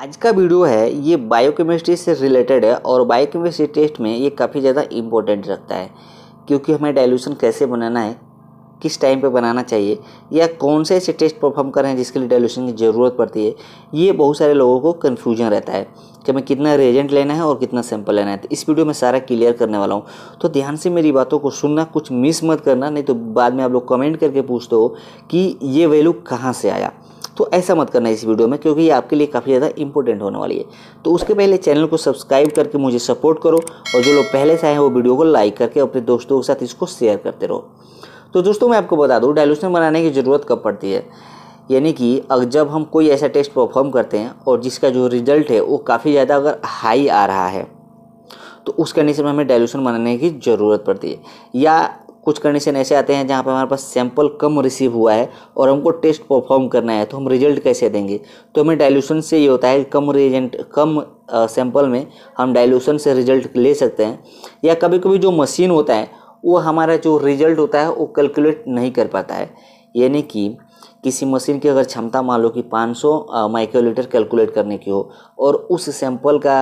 आज का वीडियो है ये बायोकेमिस्ट्री से रिलेटेड है और बायोकेमिस्ट्री टेस्ट में ये काफ़ी ज़्यादा इम्पोर्टेंट रखता है क्योंकि हमें डाइल्यूशन कैसे बनाना है किस टाइम पे बनाना चाहिए या कौन से ऐसे टेस्ट परफॉर्म कर रहे हैं जिसके लिए डाइल्यूशन की ज़रूरत पड़ती है ये बहुत सारे लोगों को कन्फ्यूजन रहता है कि हमें कितना रेजेंट लेना है और कितना सैंपल लेना है तो इस वीडियो में सारा क्लियर करने वाला हूँ तो ध्यान से मेरी बातों को सुनना कुछ मिस मत करना नहीं तो बाद में आप लोग कमेंट करके पूछते हो कि ये वैल्यू कहाँ से आया तो ऐसा मत करना इस वीडियो में क्योंकि ये आपके लिए काफ़ी ज़्यादा इंपॉर्टेंट होने वाली है तो उसके पहले चैनल को सब्सक्राइब करके मुझे सपोर्ट करो और जो लोग पहले से आए हैं वो वीडियो को लाइक करके अपने दोस्तों के साथ इसको शेयर करते रहो तो दोस्तों मैं आपको बता दूँ डायलूशन बनाने की ज़रूरत कब पड़ती है यानी कि अगर जब हम कोई ऐसा टेस्ट परफॉर्म करते हैं और जिसका जो रिजल्ट है वो काफ़ी ज़्यादा अगर हाई आ रहा है तो उस कंडीशन में हमें डायलूशन बनाने की ज़रूरत पड़ती है या कुछ कंडीशन ऐसे आते हैं जहाँ पर हमारे पास सैंपल कम रिसीव हुआ है और हमको टेस्ट परफॉर्म करना है तो हम रिजल्ट कैसे देंगे तो हमें डाइल्यूशन से ये होता है कम रिजेंट कम सैंपल में हम डाइल्यूशन से रिजल्ट ले सकते हैं या कभी कभी जो मशीन होता है वो हमारा जो रिजल्ट होता है वो कैलकुलेट नहीं कर पाता है यानी कि किसी मशीन की अगर क्षमता मान लो कि 500 माइक्रोलीटर कैलकुलेट करने की हो और उस सैंपल का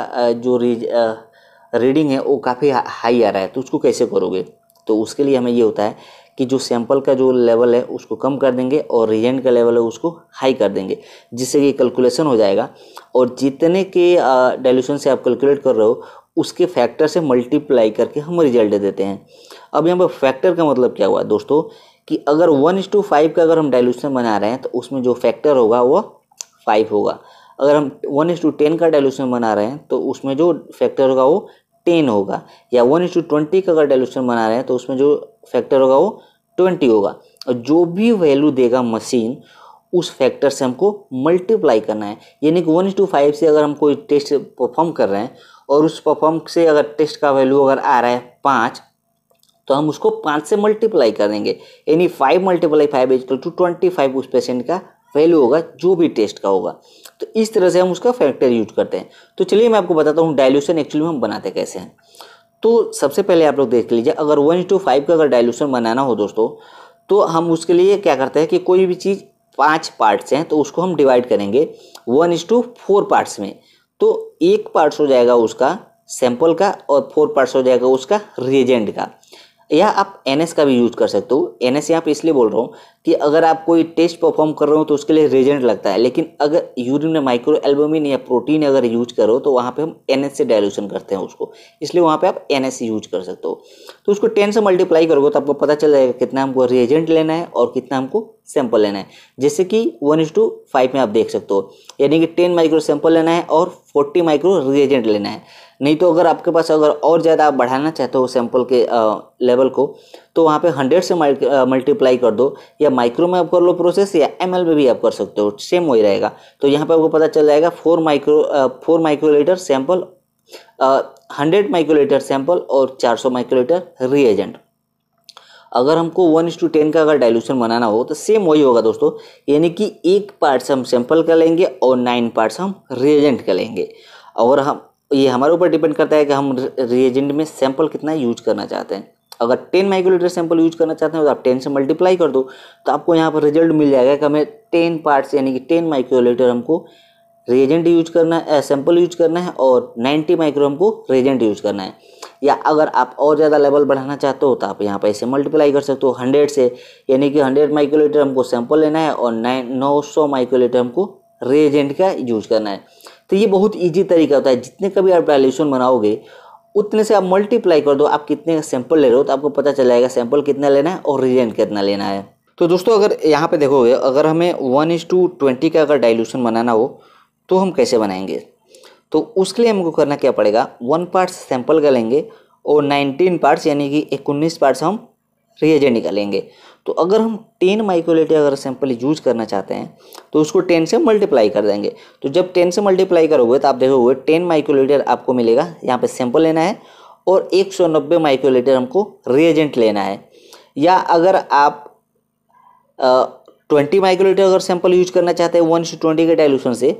जो रीडिंग है वो काफ़ी हाई आ रहा है तो उसको कैसे करोगे तो उसके लिए हमें ये होता है कि जो सैंपल का जो लेवल है उसको कम कर देंगे और रिजेंट का लेवल है उसको हाई कर देंगे जिससे कि कैलकुलेशन हो जाएगा और जितने के डाइल्यूशन से आप कैलकुलेट कर रहे हो उसके फैक्टर से मल्टीप्लाई करके हम रिजल्ट देते हैं अब यहाँ पर फैक्टर का मतलब क्या हुआ दोस्तों कि अगर वन इज टू फाइव का अगर हम डायल्यूशन बना रहे हैं तो उसमें जो फैक्टर होगा वो फाइव होगा अगर हम वन इज टू टेन का डायल्यूशन बना रहे हैं तो उसमें जो फैक्टर होगा वो टेन होगा या वन इंटू ट्वेंटी का अगर डेल्यूशन बना रहे हैं तो उसमें जो फैक्टर होगा वो ट्वेंटी होगा और जो भी वैल्यू देगा मशीन उस फैक्टर से हमको मल्टीप्लाई करना है यानी कि वन इंटू फाइव से अगर हम कोई टेस्ट परफॉर्म कर रहे हैं और उस परफॉर्म से अगर टेस्ट का वैल्यू अगर आ रहा है पाँच तो हम उसको पाँच से मल्टीप्लाई कर देंगे यानी five multiply five is equal to twenty five उस पेशेंट का वैल्यू होगा जो भी टेस्ट का होगा तो इस तरह से हम उसका फैक्टर यूज करते हैं तो चलिए मैं आपको बताता हूँ डायल्यूशन एक्चुअली हम बनाते कैसे हैं तो सबसे पहले आप लोग देख लीजिए अगर वन इंटू फाइव का अगर डायल्यूशन बनाना हो दोस्तों तो हम उसके लिए क्या करते हैं कि कोई भी चीज़ पाँच पार्ट्स हैं तो उसको हम डिवाइड करेंगे one is to four parts में तो एक पार्ट्स हो जाएगा उसका सैंपल का और फोर पार्ट्स हो जाएगा उसका रिएजेंट का या आप एन का भी यूज कर सकते हो एन एस यहाँ पे इसलिए बोल रहा हूँ कि अगर आप कोई टेस्ट परफॉर्म कर रहे हो तो उसके लिए रेजेंट लगता है लेकिन अगर यूरिन में माइक्रो एल्बोमिन या प्रोटीन अगर यूज करो तो वहाँ पे हम एन से डायल्यूशन करते हैं उसको इसलिए वहाँ पे आप एन यूज कर सकते हो तो उसको टेन से मल्टीप्लाई करोगे तो आपको पता चल जाएगा कितना हमको रेजेंट लेना है और कितना हमको सैंपल लेना है जैसे कि वन इज टू फाइव में आप देख सकते हो यानी कि टेन माइक्रो सैंपल लेना है और फोर्टी माइक्रो रिएजेंट लेना है नहीं तो अगर आपके पास अगर और ज़्यादा आप बढ़ाना चाहते हो सैंपल के लेवल को तो वहाँ पे हंड्रेड से मल्टीप्लाई कर दो या माइक्रो में आप कर लो प्रोसेस या एम में भी आप कर सकते हो सेम वही रहेगा तो यहाँ पर आपको पता चल जाएगा four micro four microlitre sample hundred microlitre sample और चार सौ माइक्रोलीटर रिएजेंट अगर हमको वन इस टू टेन का अगर डाइल्यूशन बनाना हो तो सेम वही होगा दोस्तों यानी कि एक पार्ट से हम सैंपल का लेंगे और नाइन पार्ट्स हम रिएजेंट का लेंगे और हम ये हमारे ऊपर डिपेंड करता है कि हम रिएजेंट में सैंपल कितना यूज करना चाहते हैं अगर टेन माइक्रोलीटर सैंपल यूज करना चाहते हैं तो आप टेन से मल्टीप्लाई कर दो तो आपको यहाँ पर रिजल्ट मिल जाएगा कि हमें टेन पार्ट्स यानी कि टेन माइक्रोलीटर हमको रेजेंट यूज करना है सैंपल यूज करना है और नाइन्टी माइक्रो हमको रेजेंट यूज करना है या अगर आप और ज़्यादा लेवल बढ़ाना चाहते हो तो आप यहाँ पर इसे मल्टीप्लाई कर सकते हो हंड्रेड से यानी कि हंड्रेड माइक्रोलीटर हमको सैंपल लेना है और नाइन नौ सौ माइक्रोलीटर हमको रेजेंट का यूज करना है तो ये बहुत ईजी तरीका होता है जितने कभी आप डायल्यूशन बनाओगे उतने से आप मल्टीप्लाई कर दो आप कितने का सैंपल ले रहे हो तो आपको पता चल जाएगा सैंपल कितना लेना है और रिजेंट कितना लेना है तो दोस्तों अगर यहाँ पे देखोगे अगर हमें वन इज टू ट्वेंटी का अगर डायल्यूशन बनाना हो तो हम कैसे बनाएंगे तो उसके लिए हमको करना क्या पड़ेगा वन पार्ट्स सैंपल का लेंगे और नाइनटीन पार्ट्स यानी कि इक्कीस पार्ट्स हम रिएजेंट निकालेंगे तो अगर हम टेन माइक्रोलीटर अगर सैंपल यूज करना चाहते हैं तो उसको टेन से मल्टीप्लाई कर देंगे तो जब टेन से मल्टीप्लाई करोगे तो आप देखोगे टेन माइक्रोलीटर आपको मिलेगा यहाँ पर सैंपल लेना है और एक सौ नब्बे माइक्रोलीटर हमको रिएजेंट लेना है या अगर आप ट्वेंटी माइक्रोलीटर अगर सैंपल यूज करना चाहते हैं वन से ट्वेंटी के डायलूशन से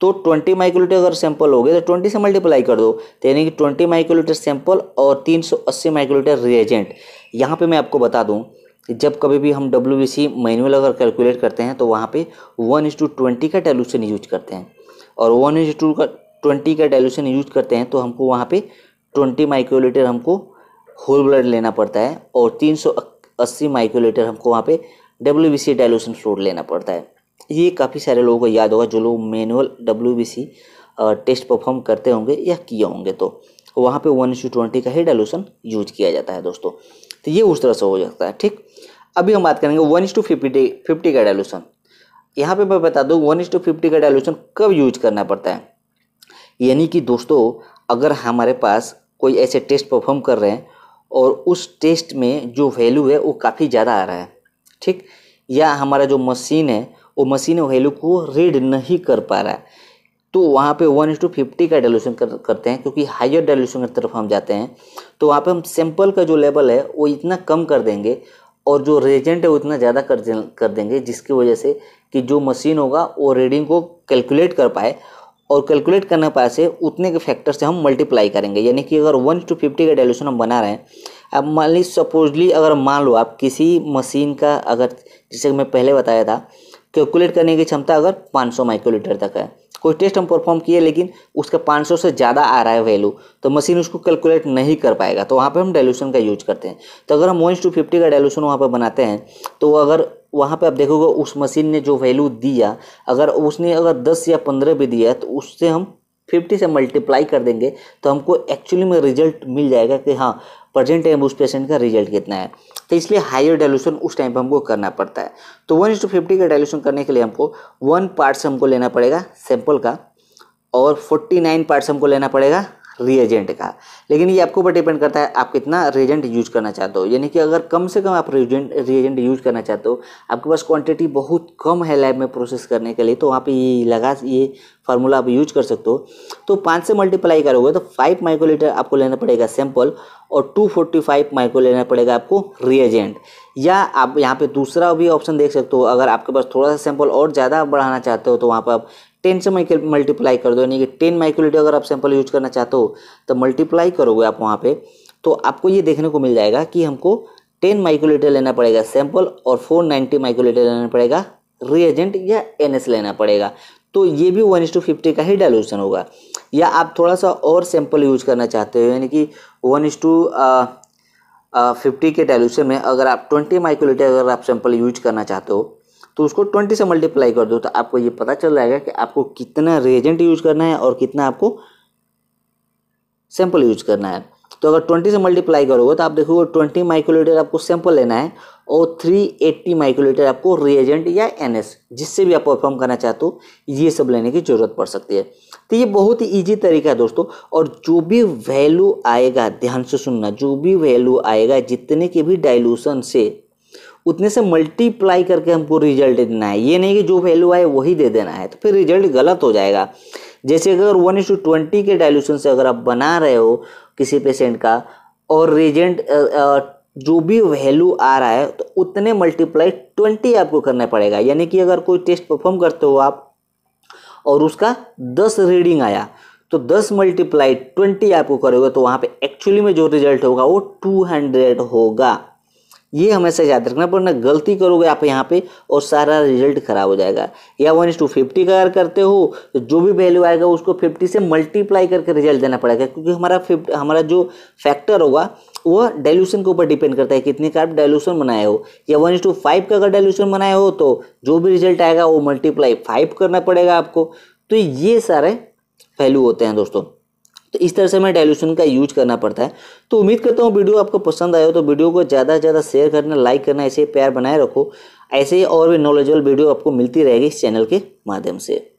तो 20 माइक्रोलीटर अगर सैंपल हो गए तो 20 से मल्टीप्लाई कर दो तो यानी कि 20 माइक्रोलीटर सैंपल और 380 माइक्रोलीटर रिएजेंट यहाँ पे मैं आपको बता दूँ जब कभी भी हम डब्ल्यू मैनुअल अगर कैलकुलेट करते हैं तो वहाँ पे वन इज टू ट्वेंटी का डायलूशन यूज करते हैं और वन इज टू का ट्वेंटी का डायलूशन यूज करते हैं तो हमको वहाँ पे ट्वेंटी माइक्रोलीटर हमको होल ब्लड लेना पड़ता है और तीन सौ अस्सी माइक्रोलीटर हमको वहाँ पे W B C dilution fluid लेना पड़ता है ये काफ़ी सारे लोगों को याद होगा जो लोग मैनुअल डब्ल्यू टेस्ट परफॉर्म करते होंगे या किए होंगे तो वहाँ पे वन इंचू ट्वेंटी का ही डायलूशन यूज किया जाता है दोस्तों तो ये उस तरह से हो जाता है ठीक अभी हम बात करेंगे वन इंचू फिफ्टी फिफ्टी का डायलूशन यहाँ पे मैं बता दूँ वन इंचू फिफ्टी का डायलूशन कब यूज करना पड़ता है यानी कि दोस्तों अगर हमारे पास कोई ऐसे टेस्ट परफॉर्म कर रहे हैं और उस टेस्ट में जो वैल्यू है वो काफ़ी ज़्यादा आ रहा है ठीक या हमारा जो मशीन है वो मशीन वैल्यू को रीड नहीं कर पा रहा है तो वहाँ पे वन इंस टू फिफ्टी का डायल्यूशन कर, करते हैं क्योंकि हायर डायल्यूशन की तरफ हम जाते हैं तो वहाँ पे हम सैंपल का जो लेवल है वो इतना कम कर देंगे और जो रेजेंट है वो इतना ज़्यादा कर कर देंगे जिसकी वजह से कि जो मशीन होगा वो रीडिंग को कैलकुलेट कर पाए और कैलकुलेट करने पाए से उतने के फैक्टर से हम मल्टीप्लाई करेंगे यानी कि अगर वन टू फिफ्टी का डायल्यूशन हम बना रहे हैं अब मान ली सपोजली अगर मान लो आप किसी मशीन का अगर जैसे मैं पहले बताया था कैलकुलेट करने की क्षमता अगर 500 माइक्रोलीटर तक है कोई टेस्ट हम परफॉर्म किए लेकिन उसका 500 से ज़्यादा आ रहा है वैल्यू तो मशीन उसको कैलकुलेट नहीं कर पाएगा तो वहाँ पे हम डायलूशन का यूज करते हैं तो अगर हम वन टू फिफ्टी का डायलूशन वहाँ पर बनाते हैं तो अगर वहाँ पे आप देखोगे उस मशीन ने जो वैल्यू दिया अगर उसने अगर 10 या 15 भी दिया तो उससे हम फिफ्टी से मल्टीप्लाई कर देंगे तो हमको एक्चुअली में रिजल्ट मिल जाएगा कि हाँ प्रेजेंट टाइम उस पेशेंट का रिजल्ट कितना है तो इसलिए हायर डायलूशन उस टाइम पर हमको करना पड़ता है तो वन इंस टू फिफ्टी का डायलूशन करने के लिए हमको वन पार्ट हमको लेना पड़ेगा सैंपल का और फोर्टी नाइन पार्ट्स हमको लेना पड़ेगा रिएजेंट का लेकिन ये आपके ऊपर डिपेंड करता है आप कितना रिएजेंट यूज करना चाहते हो यानी कि अगर कम से कम आप रिएजेंट रिएजेंट यूज करना चाहते हो आपके पास क्वांटिटी बहुत कम है लैब में प्रोसेस करने के लिए तो वहाँ पे ये लगा ये फार्मूला आप यूज कर सकते हो तो पाँच से मल्टीप्लाई करोगे तो फाइव माइक्रोलीटर आपको लेना पड़ेगा सैंपल और 245 माइक्रो लेना पड़ेगा आपको रिएजेंट या आप यहाँ पे दूसरा भी ऑप्शन देख सकते हो अगर आपके पास थोड़ा सा सैंपल और ज़्यादा बढ़ाना चाहते हो तो वहाँ पर आप टेन से मल्टीप्लाई कर दो यानी कि टेन लीटर अगर आप सैंपल यूज करना चाहते हो तो मल्टीप्लाई करोगे आप वहाँ पर तो आपको ये देखने को मिल जाएगा कि हमको टेन माइक्रोलीटर लेना पड़ेगा सैंपल और फोर नाइन्टी माइक्रोलीटर लेना पड़ेगा रिएजेंट या एन लेना पड़ेगा तो ये भी वन इज टू फिफ्टी का ही डायलूशन होगा या आप थोड़ा सा और सैंपल यूज करना चाहते हो यानी कि वन इज टू फिफ्टी के डायलूशन में अगर आप ट्वेंटी माइक्रोलीटर अगर आप सैंपल यूज करना चाहते हो तो उसको ट्वेंटी से मल्टीप्लाई कर दो तो आपको ये पता चल जाएगा कि आपको कितना रेजेंट यूज करना है और कितना आपको सैंपल यूज करना है तो अगर ट्वेंटी से मल्टीप्लाई करोगे तो आप देखोगे ट्वेंटी माइक्रोलीटर आपको सैंपल लेना है और थ्री एट्टी माइक्रोलीटर आपको रिएजेंट या एन जिससे भी आप परफॉर्म करना चाहते हो ये सब लेने की ज़रूरत पड़ सकती है तो ये बहुत ही ईजी तरीका है दोस्तों और जो भी वैल्यू आएगा ध्यान से सुनना जो भी वैल्यू आएगा जितने के भी डायलूशन से उतने से मल्टीप्लाई करके हमको रिजल्ट देना है ये नहीं कि जो वैल्यू आए वही दे देना है तो फिर रिजल्ट गलत हो जाएगा जैसे अगर वन इंस टू ट्वेंटी के डायल्यूशन से अगर आप बना रहे हो किसी पेशेंट का और रिजेंट जो भी वैल्यू आ रहा है तो उतने मल्टीप्लाई ट्वेंटी आपको करना पड़ेगा यानी कि अगर कोई टेस्ट परफॉर्म करते हो आप और उसका दस रीडिंग आया तो दस मल्टीप्लाई ट्वेंटी आपको करोगे तो वहाँ पे एक्चुअली में जो रिजल्ट होगा वो टू हंड्रेड होगा ये हमेशा याद रखना पड़ना गलती करोगे आप यहाँ पे और सारा रिजल्ट खराब हो जाएगा या वन इज टू फिफ्टी का अगर करते हो तो जो भी वैल्यू आएगा उसको फिफ्टी से मल्टीप्लाई करके रिजल्ट देना पड़ेगा क्योंकि हमारा फिफ्ट हमारा जो फैक्टर होगा वो डाइल्यूशन के ऊपर डिपेंड करता है कितने का आप डाइल्यूशन बनाए हो या वन इज टू फाइव का अगर डाइल्यूशन बनाए हो तो जो भी रिजल्ट आएगा वो मल्टीप्लाई फाइव करना पड़ेगा आपको तो ये सारे वैल्यू होते हैं दोस्तों तो इस तरह से हमें डायलूशन का यूज करना पड़ता है तो उम्मीद करता हूँ वीडियो आपको पसंद आया हो तो वीडियो को ज़्यादा से ज़्यादा शेयर करना लाइक करना ऐसे प्यार बनाए रखो ऐसे और भी नॉलेजेबल वीडियो आपको मिलती रहेगी इस चैनल के माध्यम से